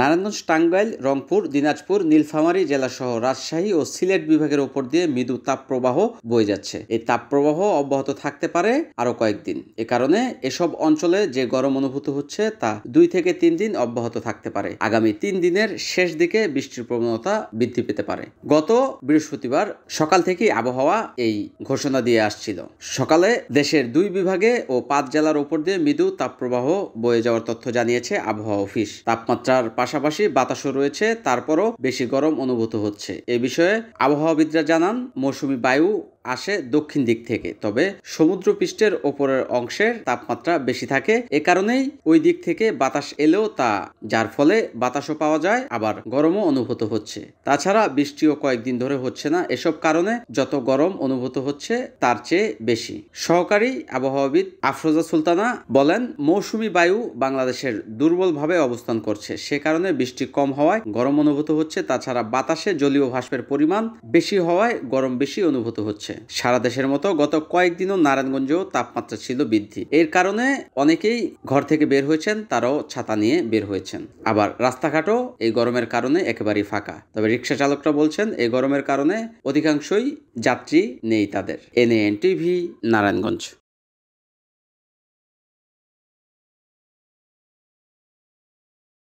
নারায়ণগঞ্জ টাঙ্গাইল রংপুর দিনাজপুর নীলফামারী জেলাসহ রাজশাহী ও সিলেট বিভাগের ওপর দিয়ে মৃদু তাপপ্রবাহ বয়ে যাচ্ছে এই তাপপ্রবাহ অব্যাহত থাকতে পারে আরও কয়েকদিন এ কারণে এসব অঞ্চলে যে গরম অনুভূত হচ্ছে তা দুই থেকে তিন দিন অব্যাহত থাকতে পারে আগামী তিন দিনের শেষ দিকে বৃষ্টির প্রবণতা বৃদ্ধি পেতে পারে গত বৃহস্পতিবার সকাল থেকেই আবহাওয়া এই ঘোষণা দিয়ে আসছিল সকালে দেশের দুই বিভাগে ও পাঁচ জেলার ওপর দিয়ে মৃদু তাপপ্রবাহ বয়ে যাওয়ার তথ্য জানিয়েছে আবহাওয়া অফিস তাপমাত্রার পাশাপাশি বাতাসও রয়েছে তারপরও বেশি গরম অনুভূত হচ্ছে এ বিষয়ে আবহাওয়াবিদরা জানান মৌসুমি বায়ু আসে দক্ষিণ দিক থেকে তবে সমুদ্রপৃষ্ঠের ওপরের অংশের তাপমাত্রা বেশি থাকে এ কারণেই ওই দিক থেকে বাতাস এলেও তা যার ফলে বাতাসও পাওয়া যায় আবার গরমও অনুভূত হচ্ছে তাছাড়া বৃষ্টিও কয়েকদিন ধরে হচ্ছে না এসব কারণে যত গরম অনুভূত হচ্ছে তার চেয়ে বেশি সহকারী আবহাওয়াবিদ আফরোজা সুলতানা বলেন মৌসুমি বায়ু বাংলাদেশের দুর্বলভাবে অবস্থান করছে সে কারণে বৃষ্টি কম হওয়ায় গরম অনুভূত হচ্ছে তাছাড়া বাতাসে জলীয় ভাষ্পের পরিমাণ বেশি হওয়ায় গরম বেশি অনুভূত হচ্ছে হচ্ছে সারা দেশের মতো গত কয়েকদিনও নারায়ণগঞ্জেও তাপমাত্রা ছিল বৃদ্ধি এর কারণে অনেকেই ঘর থেকে বের হয়েছেন তারাও ছাতা নিয়ে বের হয়েছেন আবার রাস্তাঘাটও এই গরমের কারণে একেবারেই ফাঁকা তবে রিক্সা চালকরা বলছেন এই গরমের কারণে অধিকাংশই যাত্রী নেই তাদের এনএন টিভি নারায়ণগঞ্জ